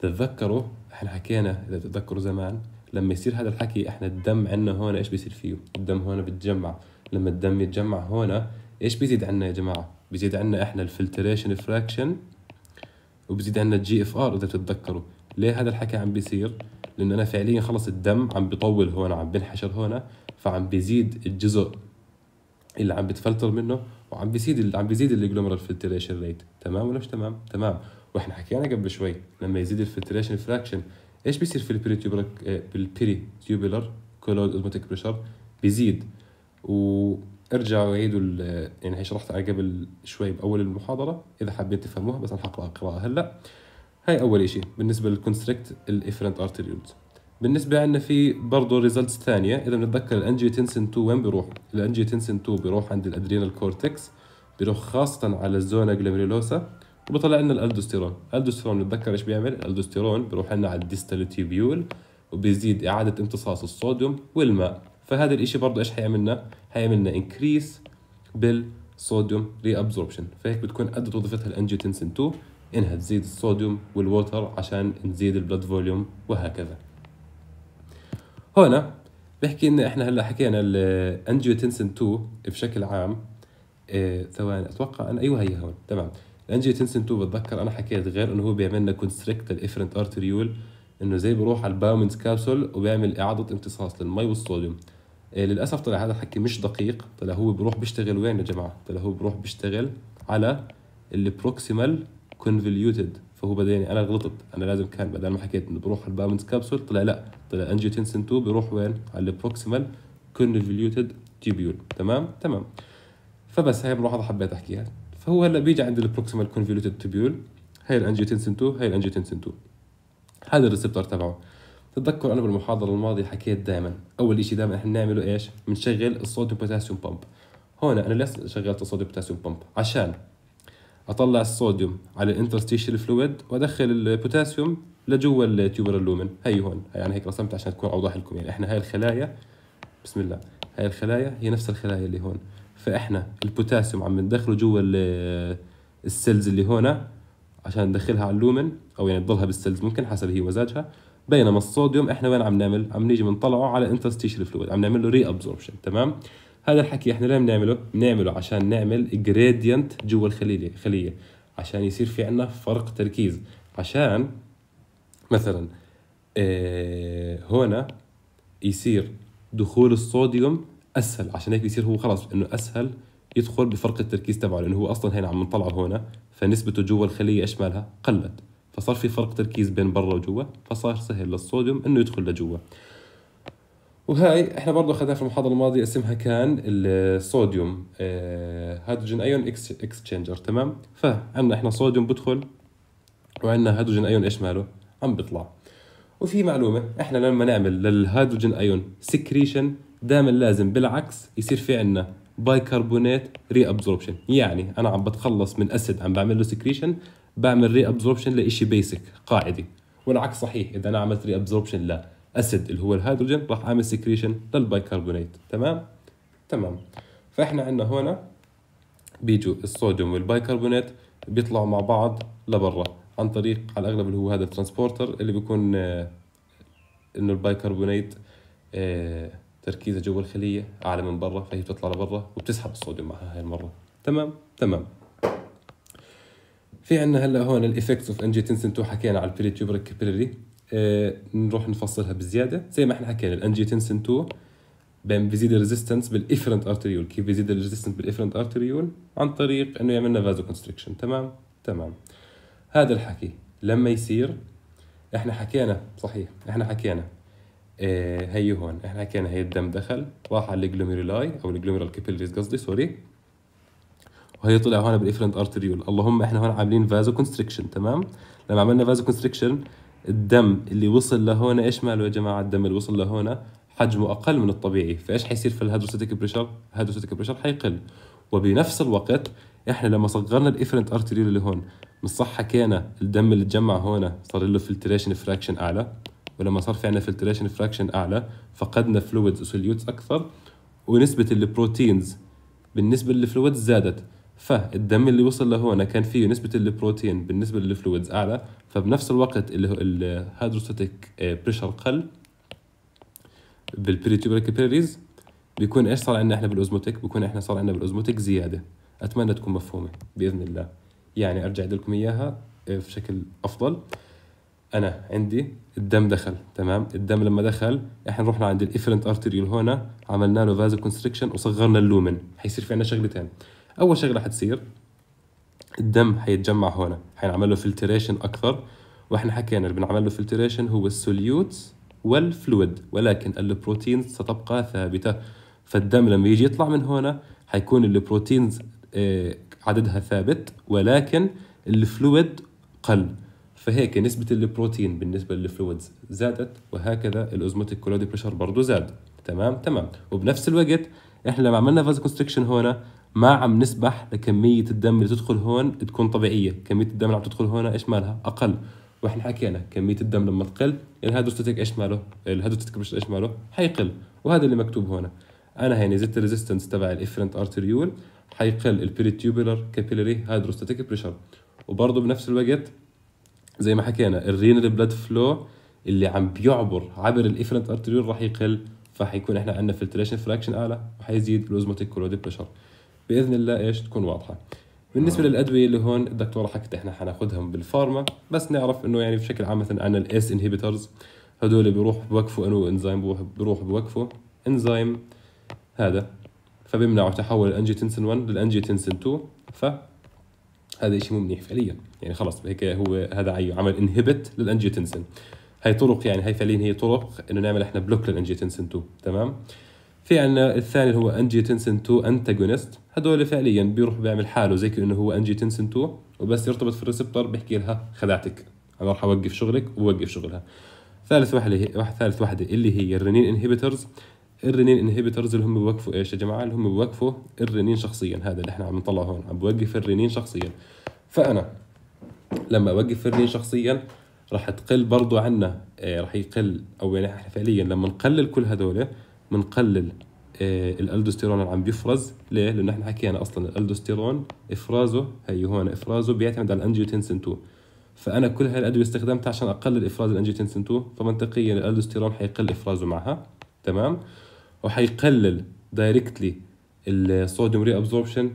تتذكروا احنا حكينا اذا تتذكروا زمان لما يصير هذا الحكي احنا الدم عندنا هون ايش بيصير فيه الدم هون بتجمع لما الدم يتجمع هون ايش بيزيد عندنا يا جماعه بيزيد عندنا احنا الفلتريشن فراكشن وبزيد عندنا الجي اف ار اذا تتذكروا ليه هذا الحكي عم بيصير لانه انا فعليا خلص الدم عم بيطول هون عم بنحشر هون فعم بيزيد الجزء اللي عم بتفلتر منه وعم بيزيد عم بيزيد الجلومرال فلتريشن ريت تمام ولا مش تمام تمام واحنا حكينا قبل شوي لما يزيد الفلتريشن فراكشن ايش بيصير في البري تيوبر بالبري تيوبلر كولود اوزموتيك بريشر بيزيد وارجعوا وعيدوا يعني هي شرحتها قبل شوي باول المحاضره اذا حابين تفهموها بس انا اقراها هلا هاي اول شيء بالنسبه للكونستريكت الافرنت ارتريولز بالنسبة عندنا في برضه ريزلتس ثانية إذا بنتذكر الأنجيوتنسين 2 وين بيروح؟ الأنجيوتنسين 2 بيروح عند الأدرينال كورتكس بيروح خاصة على الزونا جلوميرولوسا وبطلع لنا الألدوستيرون، الألدوستيرون بنتذكر إيش بيعمل؟ الألدوستيرون بيروح لنا على الديستال تيبيول وبيزيد إعادة امتصاص الصوديوم والماء فهذا الإشي برضه إيش حيعملنا؟ حيعملنا إنكريس بالصوديوم ابزوربشن فهيك بتكون أدت وظيفتها الأنجيوتنسين 2 إنها تزيد الصوديوم والووتر عشان نزيد البلد فوليوم وهكذا هون بحكي ان احنا هلا حكينا الانجيوتنسن 2 بشكل عام إيه ثواني اتوقع انا ايوه هي هون تمام الانجيوتنسن 2 بتذكر انا حكيت غير انه هو بيعمل لنا كونستريكت الافرنت ارتريول انه زي بروح على الباومنز كابسول وبيعمل اعاده امتصاص للمي والصوديوم إيه للاسف طلع هذا الحكي مش دقيق طلع هو بروح بيشتغل وين يا جماعه طلع هو بروح بيشتغل على البروكسيمال كونفوليوتد فهو بداني انا غلطت انا لازم كان بدل ما حكيت انه بروح البالانس كابسول طلع لا طلع انجيوتنسين 2 بروح وين على البروكسيمال كونفوليوتد تيبيول تمام تمام فبس هاي الملاحظه حبيت احكيها فهو هلا بيجي عند البروكسيمال كونفوليوتد تيبيول هاي الانجيوتنسين 2 هاي الانجيوتنسين 2 هذا الريسبتور تبعه تتذكر انا بالمحاضره الماضيه حكيت دائما اول شيء دائما احنا بنعمله ايش بنشغل الصوديوم بوتاسيوم بامب هون انا ليش شغلت الصوديوم بوتاسيوم بامب عشان اطلع الصوديوم على الانترستيشل فلويد وادخل البوتاسيوم لجوا التيوبر اللومن هي هون هي يعني هيك رسمت عشان تكون اوضح لكم يعني احنا هاي الخلايا بسم الله هاي الخلايا هي نفس الخلايا اللي هون فاحنا البوتاسيوم عم ندخله جوا السيلز اللي هون عشان ندخلها على اللومن او يعني تضلها بالسيلز ممكن حسب هي مزاجها بينما الصوديوم احنا وين عم نعمل عم نيجي بنطلعه على انترستيشال فلويد عم نعمل له ري ابزوربشن تمام هذا الحكي احنا ليه بنعمله بنعمله عشان نعمل جريدينت جوا الخليه خليه عشان يصير في عندنا فرق تركيز عشان مثلا اه هنا يصير دخول الصوديوم اسهل عشان هيك بيصير هو خلاص انه اسهل يدخل بفرق التركيز تبعه لانه هو اصلا هنا عم نطلعه هنا فنسبته جوا الخليه ايش مالها؟ قلت فصار في فرق تركيز بين برا وجوا فصار سهل للصوديوم انه يدخل لجوا وهاي احنا برضه اخذناها في المحاضره الماضيه اسمها كان الصوديوم هيدروجين ايون تشينجر تمام فعندنا احنا صوديوم بدخل وعندنا هيدروجين ايون ايش ماله عم بيطلع وفي معلومه احنا لما نعمل للهيدروجين ايون سكريشن دائما لازم بالعكس يصير في عندنا بايكربونات ري ابزوربشن يعني انا عم بتخلص من اسيد عم بعمل له سكريشن بعمل ري ابزوربشن لشيء بيسك قاعدي والعكس صحيح اذا انا عملت ري ابزوربشن لا اسيد اللي هو الهيدروجين راح عامل سكريشن للبيكربونات تمام تمام فاحنا عندنا هنا بيجوا الصوديوم والبيكربونات بيطلعوا مع بعض لبرا عن طريق على الاغلب اللي هو هذا الترانسبورتر اللي بيكون آه، انه البيكربونات آه، تركيزه تركيزها جوا الخليه اعلى من برا فهي بتطلع لبرا وبتسحب الصوديوم معها هاي المره تمام تمام في عندنا هلا هون الايفكتس اوف انجيتنسن 2 حكينا على البريتيوبريك كابيلري آه، نروح نفصلها بزياده زي ما احنا حكينا الانجيوتنسين 2 بين بيزيد الريزيستنس بالافرنت ارتريول كيف بيزيد الريزيستنس بالافرنت ارتريول عن طريق انه يعمل لنا فازو كونستريكشن تمام تمام هذا الحكي لما يصير احنا حكينا صحيح احنا حكينا آه، هي هون احنا حكينا هي الدم دخل راح على الجلوميرولاي او الجلوميرال كابيلريز قصدي سوري وهي طلع هون بالافرنت ارتريول اللهم احنا هون عاملين فازو كونستريكشن تمام لما عملنا فازو كونستريكشن الدم اللي وصل لهون ايش ماله يا جماعه الدم اللي وصل لهون حجمه اقل من الطبيعي فايش حيصير في الهيدروستاتيك بريشر الهيدروستاتيك بريشر حيقل وبنفس الوقت احنا لما صغرنا الافرنت ارتري اللي هون مش صح حكينا الدم اللي تجمع هون صار له فلتريشن فراكشن اعلى ولما صار في عندنا فلتريشن فراكشن اعلى فقدنا فلويدز وسوليوتس اكثر ونسبه البروتينز بالنسبه للفلويدز زادت فالدم اللي وصل لهون كان فيه نسبة البروتين بالنسبة للفلويدز أعلى فبنفس الوقت اللي هو الهيدروستاتيك بريشر آه، قل بالبريتوبر كابيلاريز بيكون ايش صار عندنا احنا بالاوزموتيك بيكون احنا صار عندنا بالاوزموتيك زياده اتمنى تكون مفهومه باذن الله يعني ارجع لكم اياها في آه، شكل افضل انا عندي الدم دخل تمام الدم لما دخل احنا رحنا عند الافرنت ارتريول هون عملنا له فازو كونستريكشن وصغرنا اللومن حيصير في عندنا شغلتين اول شغله حتصير الدم حيتجمع هون حنعمل له فلتريشن اكثر واحنا حكينا اللي بنعمل له فلتريشن هو السوليوت والفلويد ولكن البروتينز ستبقى ثابته فالدم لما يجي يطلع من هنا حيكون البروتينز آه، عددها ثابت ولكن الفلويد قل فهيك نسبة البروتين بالنسبة للفلويدز زادت وهكذا الأوزموتيك كولودي بريشر برضه زاد تمام تمام وبنفس الوقت احنا لما عملنا فاز كونستريكشن هنا ما عم نسبح لكميه الدم اللي تدخل هون تكون طبيعيه كميه الدم اللي عم تدخل هون ايش مالها اقل واحنا حكينا كميه الدم لما تقل الهيدروستاتيك ايش ماله الهيدروستاتيك بريشر ايش ماله حيقل وهذا اللي مكتوب هون انا هيني زدت الريزيستنس تبع الافرنت ارتريول حيقل البريتيوبولار كابيلاري هيدروستاتيك بريشر وبرضه بنفس الوقت زي ما حكينا الرينال بلاد فلو اللي عم بيعبر عبر الافرنت ارتريول راح يقل فحيكون احنا عندنا فلتريشن فراكشن اعلى وحيزيد الاوزموتيك كولودي بريشر باذن الله ايش تكون واضحه بالنسبه آه. للادويه اللي هون الدكتوره حكت احنا حناخذهم بالفارما بس نعرف انه يعني بشكل عام مثلا عن الاس انهبيترز هدول بيروحوا بوقفوا انو انزيم بيروحوا بوقفوا انزيم هذا فبيمنعوا تحول الانجيوتنسين 1 للانجيوتنسين 2 ف هذا شيء مو منيح فعليا يعني خلص هيك هو هذا عمل انهبت للانجيوتنسين هي طرق يعني هي فعليا هي طرق انه نعمل احنا بلوك للانجيوتنسين 2 تمام في عندنا الثاني هو انجيوتنسين 2 انتاجونست هدول فعليا بيروح بيعمل حاله زي كانه هو انجيوتنسين 2 وبس يرتبط في الريسبتور بيحكي لها خدعتك انا راح اوقف شغلك وبوقف شغلها ثالث وحده ثالث وحده اللي هي الرنين انهبيترز الرنين انهبيترز اللي هم بوقفوا ايش يا جماعه اللي هم بوقفوا الرنين شخصيا هذا اللي احنا عم نطلعه هون عم بوقف الرنين شخصيا فانا لما اوقف الرنين شخصيا راح تقل برضو عنا إيه، راح يقل او يعني احنا فعليا لما نقلل كل هدول بنقلل آه، الالدوستيرون اللي عم بيفرز ليه؟ لانه احنا حكينا اصلا الالدوستيرون افرازه هي هون افرازه بيعتمد على الانجيوتنسين 2 فانا كل هاي الادويه استخدمتها عشان اقلل افراز الانجيوتنسين 2 فمنطقيا الالدوستيرون حيقل افرازه معها تمام وحيقلل دايركتلي الصوديوم ري ابزوربشن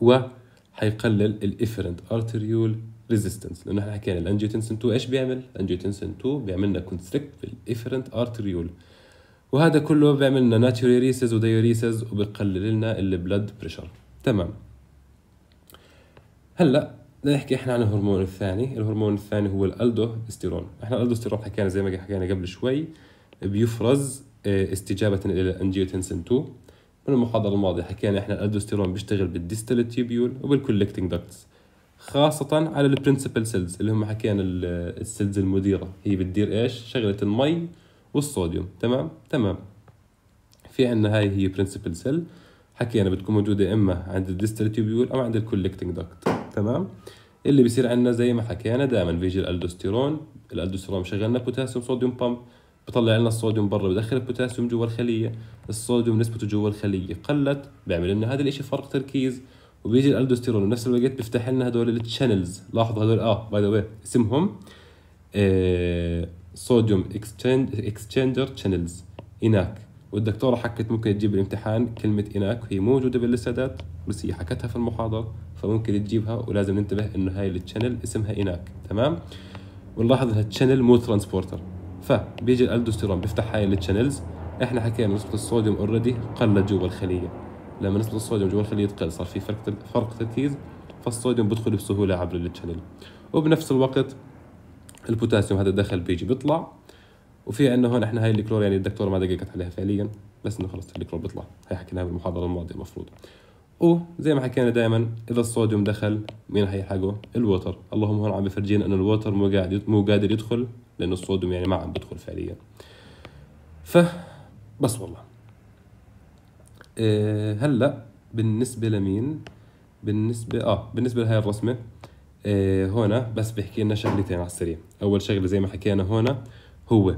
وحيقلل الافرنت ارتريول ريزيستنس لانه احنا حكينا الانجيوتنسين 2 ايش بيعمل؟ الانجيوتنسين 2 بيعمل لنا كونستريكت في الافرنت ارتريول وهذا كله بيعمل لنا ناتيوريسز وديوريسز وبقلل لنا البلد بريشر تمام هلا بدنا نحكي احنا عن الهرمون الثاني الهرمون الثاني هو الالدوستيرون احنا الالدوستيرون حكينا زي ما حكينا قبل شوي بيفرز آه، استجابة إلى أنجيوتنسن 2 من المحاضرة الماضية حكينا احنا الالدوستيرون بيشتغل بالديستال تيبيول وبالكولكتنج داكتس خاصة على البرنسبل سيلز اللي هم حكينا السيلز المديرة هي بتدير ايش؟ شغلة المي والصوديوم تمام تمام في عندنا هاي هي برنسبل سيل حكينا بتكون موجوده اما عند الديستال تيوبيول او عند الكولكتنج دكت تمام اللي بيصير عندنا زي ما حكينا دائما بيجي الالدوستيرون الالدوستيرون شغلنا بوتاسيوم صوديوم بامب بطلع لنا الصوديوم برا بدخل البوتاسيوم جوا الخليه الصوديوم نسبته جوا الخليه قلت بيعمل لنا هذا الشيء فرق تركيز وبيجي الالدوستيرون بنفس الوقت بيفتح لنا هدول التشانلز لاحظوا هدول اه باي ذا واي اسمهم آه صوديوم اكستشينجر تشانلز اناك والدكتوره حكت ممكن تجيب الامتحان كلمه اناك هي موجوده باللسادات بس هي حكتها في المحاضره فممكن تجيبها ولازم ننتبه انه هاي التشانل اسمها اناك تمام ونلاحظ انها تشانل مو ترانسبورتر فبيجي الالدوستيرون بيفتح هاي التشانلز احنا حكينا نسبه الصوديوم اوريدي قلت جوا الخليه لما نسبه الصوديوم جوا الخليه تقل صار في فرق فرق تركيز فالصوديوم بيدخل بسهوله عبر التشانل وبنفس الوقت البوتاسيوم هذا دخل بيجي بيطلع وفي عندنا هون احنا هاي الكلور يعني الدكتوره ما دققت عليها فعليا بس انه خلص الكلور بيطلع هاي حكيناها بالمحاضره الماضيه المفروض وزي ما حكينا دائما اذا الصوديوم دخل مين حيلحقه الوتر اللهم هون عم بفرجينا انه الوتر مو قاعد مو قادر يدخل لانه الصوديوم يعني ما عم بيدخل فعليا ف بس والله إيه، هلا بالنسبه لمين بالنسبه اه بالنسبه لهي الرسمه هون آه، بس بحكي لنا شغلتين على السريع اول شغله زي ما حكينا هون هو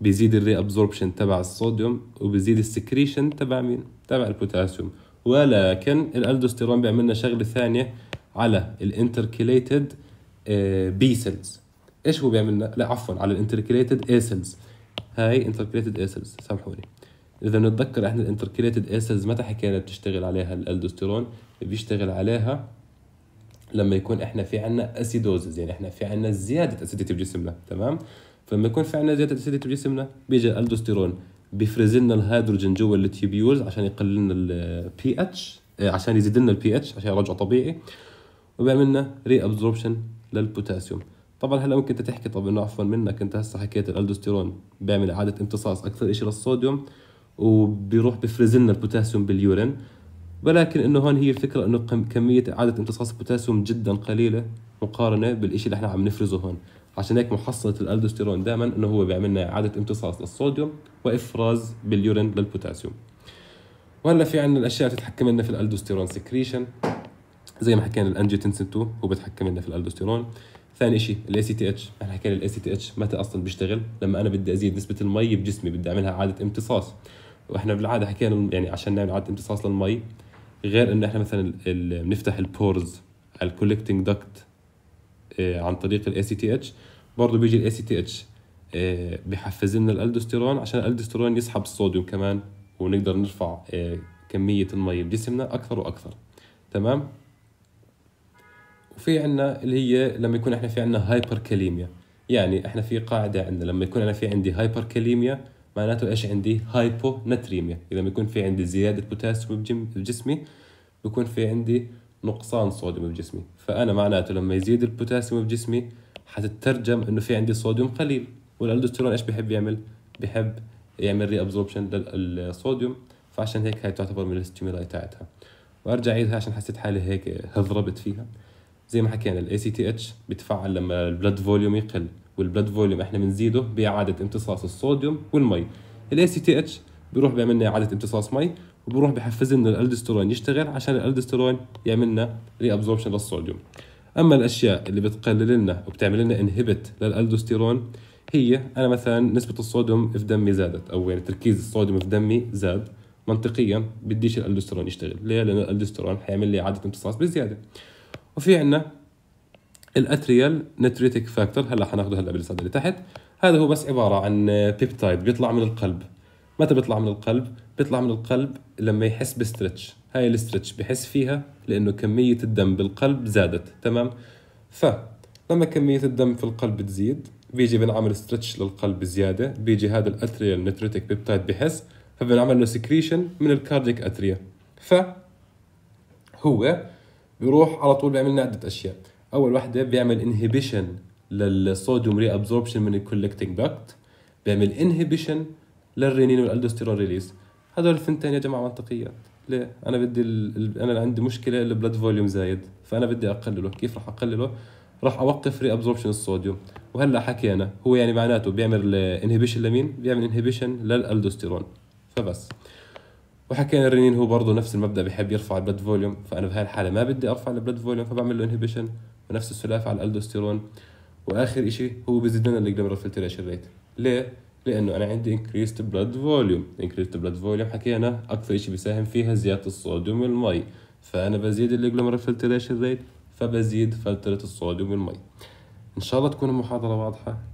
بيزيد الري ابزوربشن تبع الصوديوم وبيزيد السكريشن تبع مين تبع البوتاسيوم ولكن الالدوستيرون بيعمل لنا شغله ثانيه على الانتركيليتد بي آه، سيلز ايش هو بيعمل لا عفوا على الانتركيليتد اي سيلز هاي انتركيليتد اي سيلز سامحوني اذا نتذكر احنا الانتركيليتد اي سيلز متى حكينا بتشتغل عليها الالدوستيرون بيشتغل عليها لما يكون احنا في عنا اسيدوزز يعني احنا في عنا زياده اسيدتي بجسمنا تمام فلما يكون في عنا زياده اسيدتي بجسمنا بيجي الالدوستيرون بيفرز لنا الهيدروجين جوا التيبيولز عشان يقلل لنا البي اتش آه، عشان يزيد لنا البي اتش عشان يرجعه طبيعي وبيعمل لنا ري ابزوربشن للبوتاسيوم طبعا هلا ممكن انت تحكي طب انه عفوا منك انت هسه حكيت الالدوستيرون بيعمل اعاده امتصاص اكثر شيء للصوديوم وبيروح بفرز لنا البوتاسيوم باليورين ولكن انه هون هي الفكره انه كميه اعاده امتصاص البوتاسيوم جدا قليله مقارنه بالشيء اللي احنا عم نفرزه هون عشان هيك محصله الالدوستيرون دائما انه هو بيعمل لنا اعاده امتصاص للصوديوم وافراز باليورين للبوتاسيوم وهلا في عندنا الاشياء اللي بتتحكم لنا في الالدوستيرون سكريشن زي ما حكينا الانجيوتنسين 2 هو بتحكم لنا في الالدوستيرون ثاني شيء الاي سي تي اتش احنا حكينا الاي سي تي اتش متى اصلا بيشتغل لما انا بدي ازيد نسبه المي بجسمي بدي اعملها اعاده امتصاص واحنا بالعاده حكينا يعني عشان نعمل اعاده امتصاص للمي غير ان احنا مثلا بنفتح البورز على الكولكتنج داكت عن طريق الاي سي تي اتش برضه بيجي الاي سي تي اتش بحفز لنا الالدوستيرون عشان الالدوستيرون يسحب الصوديوم كمان ونقدر نرفع آه، كميه المي بجسمنا اكثر واكثر تمام وفي عندنا اللي هي لما يكون احنا في عندنا هايبر يعني احنا في قاعده عندنا لما يكون انا في عندي هايبر كاليميا معناته ايش عندي هايبو نتريميا اذا بيكون في عندي زياده بوتاسيوم بجسمي بيكون في عندي نقصان صوديوم بجسمي فانا معناته لما يزيد البوتاسيوم بجسمي حتترجم انه في عندي صوديوم قليل والالدوسترون ايش بحب يعمل بحب يعمل ري ابزوربشن للصوديوم فعشان هيك هاي تعتبر من الستيمولاي تاعتها وارجع عيدها عشان حسيت حالي هيك هضربت فيها زي ما حكينا الاي سي تي اتش بتفعل لما البلد فوليوم يقل والبلد فوليوم احنا بنزيده باعاده امتصاص الصوديوم والمي الاي سي تي اتش بيروح بيعمل لنا اعاده امتصاص مي وبروح بحفز لنا الالدسترون يشتغل عشان الالدسترون يعمل لنا ري ابزوربشن للصوديوم اما الاشياء اللي بتقلل لنا وبتعمل لنا انهبت للالدوستيرون هي انا مثلا نسبه الصوديوم في دمي زادت او يعني تركيز الصوديوم في دمي زاد منطقيا بديش الالدوستيرون يشتغل ليه لان الالدوستيرون حيعمل لي اعاده امتصاص بزياده وفي عندنا الاتريال نتريتك فاكتور هلا حناخذه هلا بالصدر اللي تحت هذا هو بس عباره عن بيبتايد بيطلع من القلب متى بيطلع من القلب بيطلع من القلب لما يحس بستريتش هاي الاسترتش بحس فيها لانه كميه الدم بالقلب زادت تمام فلما كميه الدم في القلب بتزيد بيجي بنعمل ستريتش للقلب زياده بيجي هذا الاتريال نتريتك بيبتايد بحس فبنعمل له سكريشن من الكارديك اتريا ف هو بيروح على طول بيعمل لنا عده اشياء اول وحده بيعمل انهبيشن للصوديوم ري ابزوربشن من الكولكتنج داكت بيعمل انهبيشن للرينين والالدوستيرون ريليز هذول الثنتين يا جماعه منطقيات ليه انا بدي ال... انا عندي مشكله البلد فوليوم زايد فانا بدي اقلله كيف راح اقلله راح اوقف ري ابزوربشن الصوديوم وهلا حكينا هو يعني معناته بيعمل انهبيشن لمين بيعمل انهبيشن للالدوستيرون فبس وحكينا الرينين هو برضه نفس المبدا بحب يرفع البلد فوليوم فانا بهالحاله الحاله ما بدي ارفع البلد فوليوم فبعمل له انهبيشن ونفس السلافه على الالدوستيرون واخر شيء هو بيزيد لنا الجلوميرال فلتريشن ريت ليه لانه انا عندي increased blood volume increased blood volume حكينا اكثر شيء بيساهم فيها زياده الصوديوم والمي فانا بزيد الجلوميرال فلتريشن ريت فبزيد فلتره الصوديوم والمي ان شاء الله تكون المحاضره واضحه